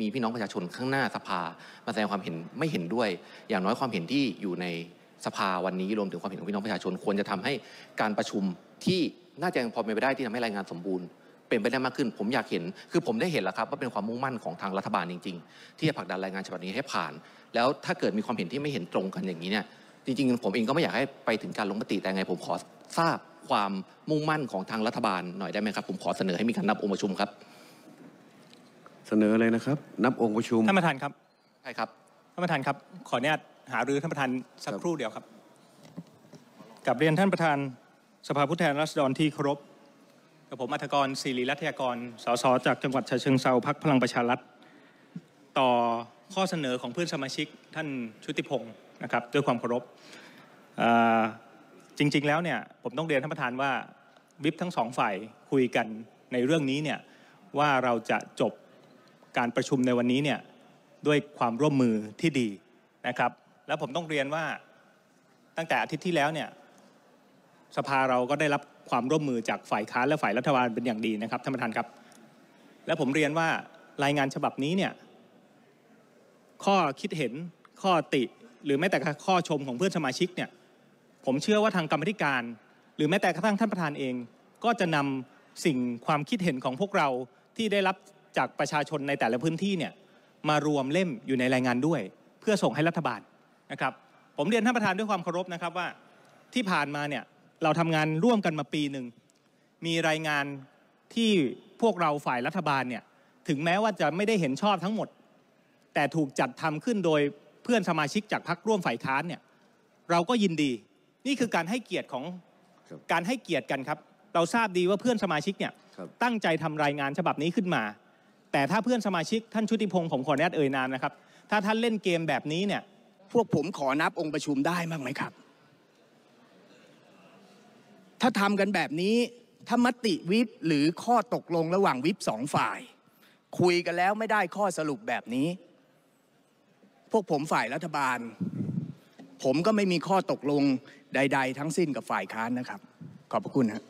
มีพี่น้องประชาชนข้างหน้าสภา มาแสดงความเห็นไม่เห็นด้วยอย่างน้อยความเห็นที่อยู่ในสภาวันนี้รวมถึงความเห็นของพี่น้องประชาชน ควรจะทำให้การประชุมที่น่าจะยังพอเป็นไปได้ที่ทำให้รายงานสมบูรณ์ เป็นไปได้มากขึ้นผมอยากเห็นคือผมได้เห็นแล้วครับว่าเป็นความมุ่งมั่นของทางรัฐบาลจริงๆ ที่จะผลักดันรายงานฉบับนี้ให้ผ่าน แล้วถ้าเกิดมีความเห็นที่ไม่เห็นตรงกันอย่างนี้เนี่ยจริง ๆ ผมเองก็ไม่อยากให้ไปถึงการลงมติแต่ไงผมขอทราบความมุ่งมั่นของทางรัฐบาลหน่อยได้ไหมครับผมขอเสนอให้มีการนับองค์ประชุมครับเสนอเลยนะครับ นับองค์ประชุมท่านประธานครับใช่ครับท่านประธานครับขออนุญาตหารือท่านประธานสักครู่เดียวครับกับเรียนท่านประธานสภาผู้แทนราษฎรที่เคารพกับผมอัธกรศิริรัตยากรสสจากจังหวัดัยเชิงเซาพักพลังประชารัฐต่อข้อเสนอของเพื่อนสมาชิกท่านชุติพงศ์นะครับด้วยความเคารพจริงๆแล้วเนี่ยผมต้องเรียนท่านประธานว่าวิบทั้งสองฝ่ายคุยกันในเรื่องนี้เนี่ยว่าเราจะจบการประชุมในวันนี้เนี่ยด้วยความร่วมมือที่ดีนะครับ แล้วผมต้องเรียนว่าตั้งแต่อาทิตย์ที่แล้วเนี่ยสภาเราก็ได้รับความร่วมมือจากฝ่ายค้านและฝ่ายรัฐบาลเป็นอย่างดีนะครับท่านประธานครับและผมเรียนว่ารายงานฉบับนี้เนี่ยข้อคิดเห็นข้อติหรือแม้แต่ข้อชมของเพื่อนสมาชิกเนี่ยผมเชื่อว่าทางกรรมธิการ หรือแม้แต่กระทั่งท่านประธานเอง ก็จะนำสิ่งความคิดเห็นของพวกเราที่ได้รับจากประชาชนในแต่ละพื้นที่เนี่ยมารวมเล่มอยู่ในรายงานด้วย เพื่อส่งให้รัฐบาลนะครับผมเรียนท่านประธานด้วยความเคารพนะครับว่า ที่ผ่านมาเนี่ยเราทำงานร่วมกันมาปีหนึ่งมีรายงานที่พวกเราฝ่ายรัฐบาลเนี่ยถึงแม้ว่าจะไม่ได้เห็นชอบทั้งหมด แต่ถูกจัดทำขึ้นโดยเพื่อนสมาชิกจากพักร่วมฝ่ายค้านเนี่ยเราก็ยินดี นี่คือการให้เกียรติของการให้เกียรติกันครับเราทราบดีว่าเพื่อนสมาชิกเนี่ยตั้งใจทำรายงานฉบับนี้ขึ้นมาแต่ถ้าเพื่อนสมาชิกท่านชุติพงศ์ผมขออนุญาตเอ่ยนามนะครับ ถ้าท่านเล่นเกมแบบนี้เนี่ยพวกผมขอนับองค์ประชุมได้มั้งไหมครับ ถ้าทำกันแบบนี้ถ้ามติวิปหรือข้อตกลงระหว่างวิปสองฝ่าย คุยกันแล้วไม่ได้ข้อสรุปแบบนี้ พวกผมฝ่ายรัฐบาล ผมก็ไม่มีข้อตกลงใด ๆ ทั้งสิ้นกับฝ่ายค้านนะครับ ขอบพระคุณครับ